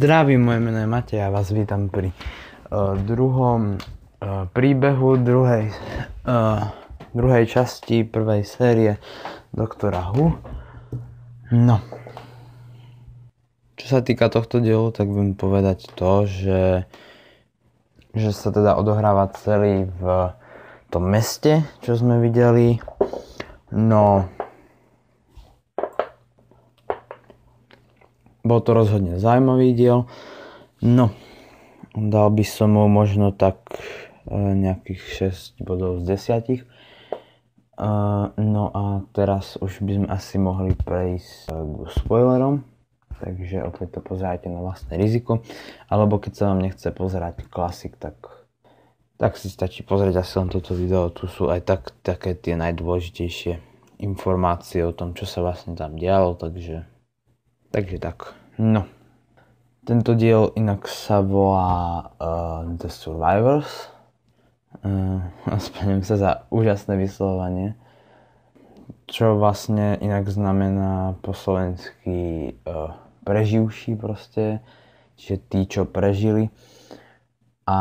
Zdravím, moje meno je Matej a vás vítam pri uh, druhom uh, príbehu druhej, uh, druhej časti prvej série Doktora Hu. No. Čo sa týka tohto dielu, tak budem povedať to, že, že sa teda odohráva celý v tom meste, čo sme videli. No, Bol to rozhodne zaujímavý diel. No, dal by som mu možno tak e, nejakých 6 bodov z 10. E, no a teraz už by sme asi mohli prejsť e, k spoilerom, takže opäť to pozerajte na vlastné riziko, alebo keď sa vám nechce pozerať klasik, tak, tak si stačí pozrieť asi len toto video, tu sú aj tak, také tie najdôležitejšie informácie o tom, čo sa vlastne tam dialo, takže Takže tak, no. Tento diel inak sa volá uh, The Survivors. Uh, eh, Spravím sa za úžasné vyslovanie. Čo vlastne inak znamená po slovensky uh, preživší proste. Čiže tí, čo prežili. A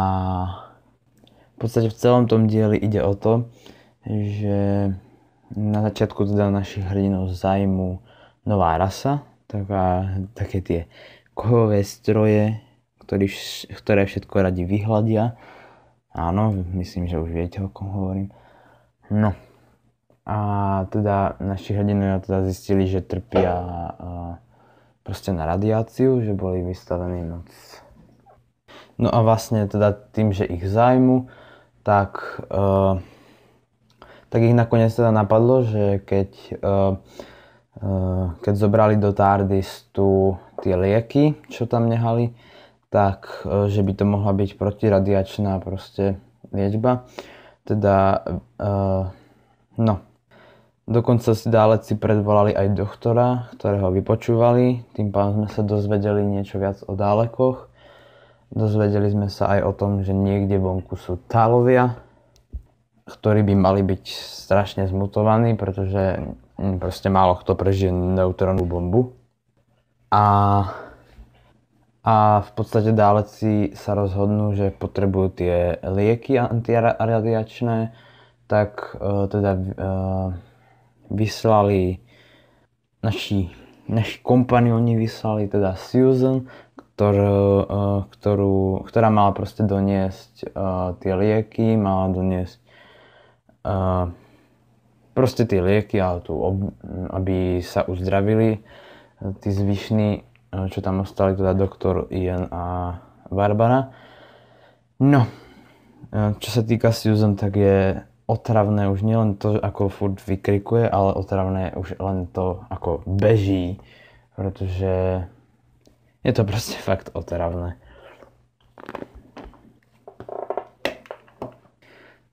v podstate v celom tom dieli ide o to, že na začiatku teda našich hrdinov zajmu nová rasa, taká, také tie kovové stroje, ktorý, ktoré všetko radi vyhľadia. Áno, myslím, že už viete, o kom hovorím. No. A teda naši hrdinovia teda zistili, že trpia proste na radiáciu, že boli vystavení noc. No a vlastne teda tým, že ich zájmu, tak, uh, tak ich nakoniec teda napadlo, že keď uh, Eh, keď zobrali do tu tie lieky, čo tam nehali, tak eh, že by to mohla byť protiradiačná proste liečba. Teda, eh, no, dokonca si dáleci predvolali aj doktora, ktorého vypočúvali, tým pádom sme sa dozvedeli niečo viac o dálekoch. Dozvedeli sme sa aj o tom, že niekde vonku sú tálovia, ktorí by mali byť strašne zmutovaní, pretože Mm, proste málo kto prežije neutrónnu bombu. A, a v podstate dáleci sa rozhodnú, že potrebujú tie lieky antiradiačné, tak e, teda e, vyslali naši, naši kompanioni vyslali teda Susan, ktorú, e, ktorú, ktorá mala proste doniesť uh, tie lieky, mala doniesť uh, proste tie lieky a tu aby sa uzdravili e, tí zvyšní, e, čo tam ostali, teda doktor Ian a Barbara. No, e, čo sa týka Susan, tak je otravné už nielen to, ako furt vykrikuje, ale otravné už len to, ako beží, pretože je to proste fakt otravné.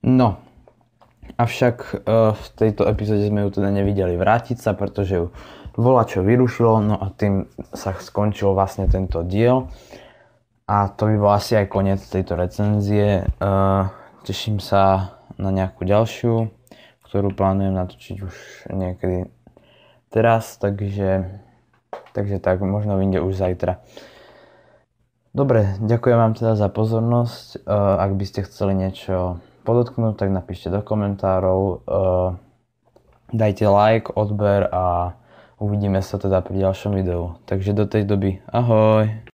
No, Avšak eh, v tejto epizóde sme ju teda nevideli vrátiť sa, pretože ju čo vyrušilo, no a tým sa skončil vlastne tento diel. A to by bol asi aj koniec tejto recenzie. Eh, teším sa na nejakú ďalšiu, ktorú plánujem natočiť už niekedy teraz, takže, takže tak, možno vyjde už zajtra. Dobre, ďakujem vám teda za pozornosť. Eh, ak by ste chceli niečo podotknúť, tak napíšte do komentárov, eh, dajte like, odber a uvidíme sa teda pri ďalšom videu. Takže do tej doby, ahoj!